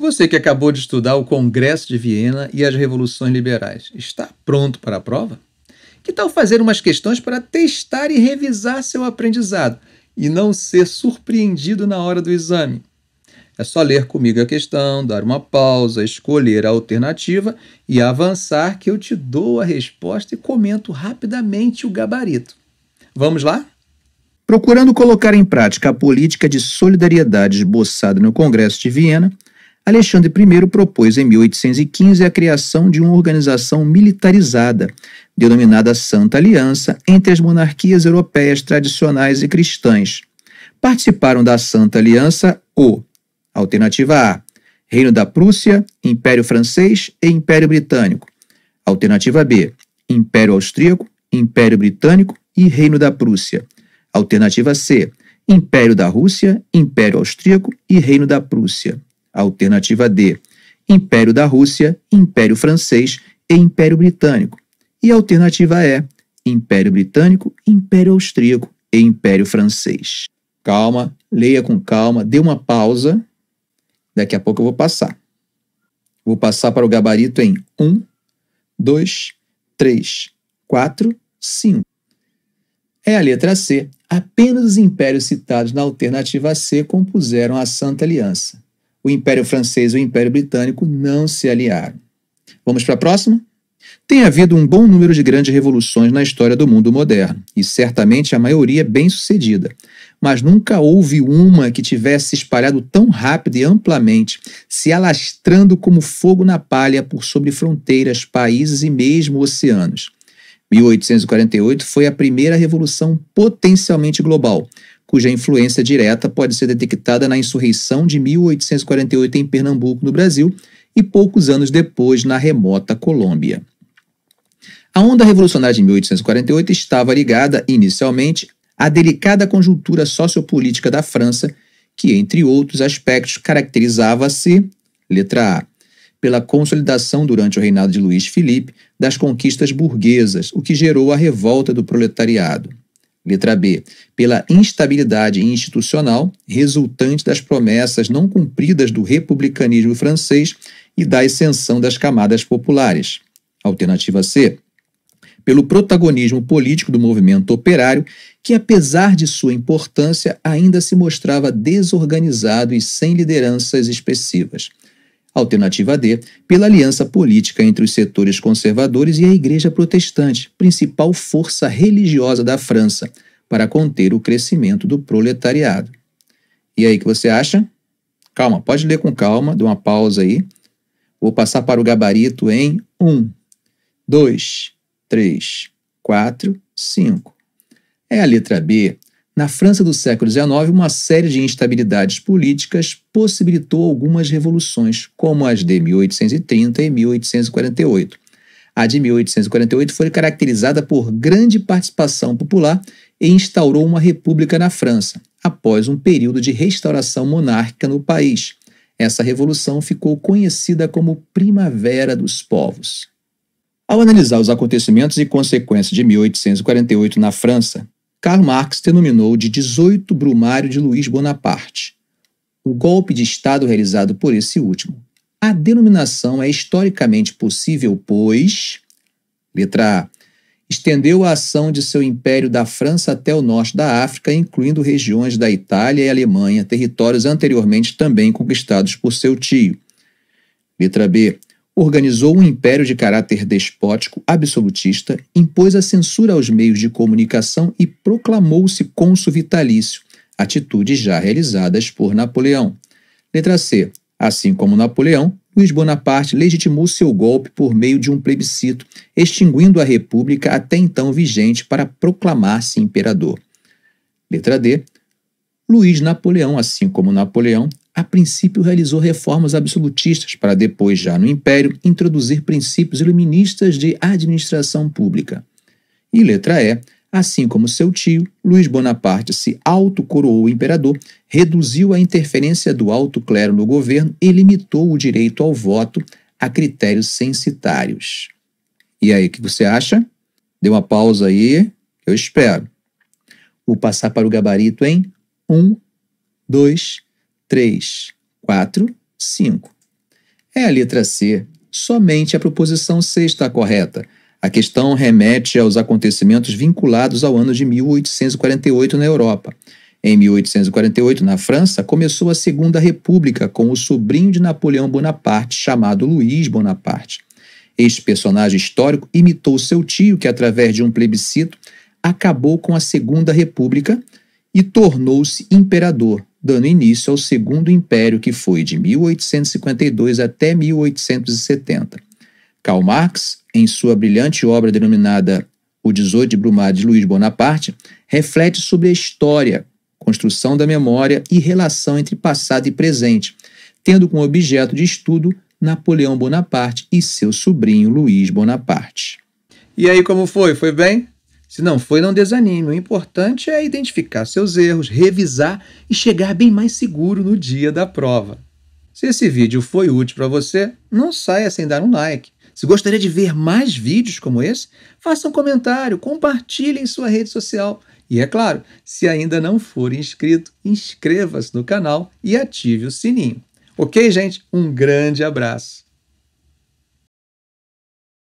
Você que acabou de estudar o Congresso de Viena e as Revoluções Liberais, está pronto para a prova? Que tal fazer umas questões para testar e revisar seu aprendizado e não ser surpreendido na hora do exame? É só ler comigo a questão, dar uma pausa, escolher a alternativa e avançar, que eu te dou a resposta e comento rapidamente o gabarito. Vamos lá? Procurando colocar em prática a política de solidariedade esboçada no Congresso de Viena, Alexandre I propôs em 1815 a criação de uma organização militarizada, denominada Santa Aliança, entre as monarquias europeias tradicionais e cristãs. Participaram da Santa Aliança o Alternativa A: Reino da Prússia, Império Francês e Império Britânico. Alternativa B: Império Austríaco, Império Britânico e Reino da Prússia. Alternativa C: Império da Rússia, Império Austríaco e Reino da Prússia. Alternativa D: Império da Rússia, Império Francês e Império Britânico. E alternativa E: Império Britânico, Império Austríaco e Império Francês. Calma, leia com calma, dê uma pausa. Daqui a pouco eu vou passar. Vou passar para o gabarito em 1, 2, 3, 4, 5. É a letra C. Apenas os impérios citados na alternativa C compuseram a Santa Aliança o Império Francês e o Império Britânico não se aliaram. Vamos para a próxima? Tem havido um bom número de grandes revoluções na história do mundo moderno, e certamente a maioria bem-sucedida, mas nunca houve uma que tivesse espalhado tão rápido e amplamente, se alastrando como fogo na palha por sobre fronteiras, países e mesmo oceanos. 1848 foi a primeira revolução potencialmente global, cuja influência direta pode ser detectada na insurreição de 1848 em Pernambuco, no Brasil, e poucos anos depois na remota Colômbia. A onda revolucionária de 1848 estava ligada, inicialmente, à delicada conjuntura sociopolítica da França, que, entre outros aspectos, caracterizava-se, letra A, pela consolidação durante o reinado de Luís Felipe das conquistas burguesas, o que gerou a revolta do proletariado. Letra B, pela instabilidade institucional resultante das promessas não cumpridas do republicanismo francês e da ascensão das camadas populares. Alternativa C, pelo protagonismo político do movimento operário, que apesar de sua importância ainda se mostrava desorganizado e sem lideranças expressivas. Alternativa D, pela aliança política entre os setores conservadores e a Igreja Protestante, principal força religiosa da França, para conter o crescimento do proletariado. E aí, que você acha? Calma, pode ler com calma, dê uma pausa aí. Vou passar para o gabarito em 1, 2, 3, 4, 5. É a letra B, na França do século XIX, uma série de instabilidades políticas possibilitou algumas revoluções, como as de 1830 e 1848. A de 1848 foi caracterizada por grande participação popular e instaurou uma república na França, após um período de restauração monárquica no país. Essa revolução ficou conhecida como Primavera dos Povos. Ao analisar os acontecimentos e consequências de 1848 na França, Karl Marx denominou de 18 Brumário de Luiz Bonaparte. O golpe de Estado realizado por esse último. A denominação é historicamente possível, pois. Letra A. Estendeu a ação de seu império da França até o norte da África, incluindo regiões da Itália e Alemanha, territórios anteriormente também conquistados por seu tio. Letra B organizou um império de caráter despótico, absolutista, impôs a censura aos meios de comunicação e proclamou-se cônsul vitalício, atitudes já realizadas por Napoleão. Letra C. Assim como Napoleão, Luiz Bonaparte legitimou seu golpe por meio de um plebiscito, extinguindo a república até então vigente para proclamar-se imperador. Letra D. Luiz Napoleão, assim como Napoleão, a princípio realizou reformas absolutistas para depois, já no Império, introduzir princípios iluministas de administração pública. E letra E, assim como seu tio, Luís Bonaparte se autocoroou imperador, reduziu a interferência do alto clero no governo e limitou o direito ao voto a critérios censitários. E aí, o que você acha? Deu uma pausa aí, eu espero. Vou passar para o gabarito em um, dois, três. 3, 4, 5. É a letra C. Somente a proposição C está correta. A questão remete aos acontecimentos vinculados ao ano de 1848 na Europa. Em 1848, na França, começou a Segunda República com o sobrinho de Napoleão Bonaparte, chamado Luís Bonaparte. Este personagem histórico imitou seu tio, que, através de um plebiscito, acabou com a Segunda República e tornou-se imperador, dando início ao Segundo Império, que foi de 1852 até 1870. Karl Marx, em sua brilhante obra denominada O 18 de Brumário de Luiz Bonaparte, reflete sobre a história, construção da memória e relação entre passado e presente, tendo como objeto de estudo Napoleão Bonaparte e seu sobrinho Luiz Bonaparte. E aí, como foi? Foi bem? Se não foi, não desanime. O importante é identificar seus erros, revisar e chegar bem mais seguro no dia da prova. Se esse vídeo foi útil para você, não saia sem dar um like. Se gostaria de ver mais vídeos como esse, faça um comentário, compartilhe em sua rede social. E é claro, se ainda não for inscrito, inscreva-se no canal e ative o sininho. Ok, gente? Um grande abraço!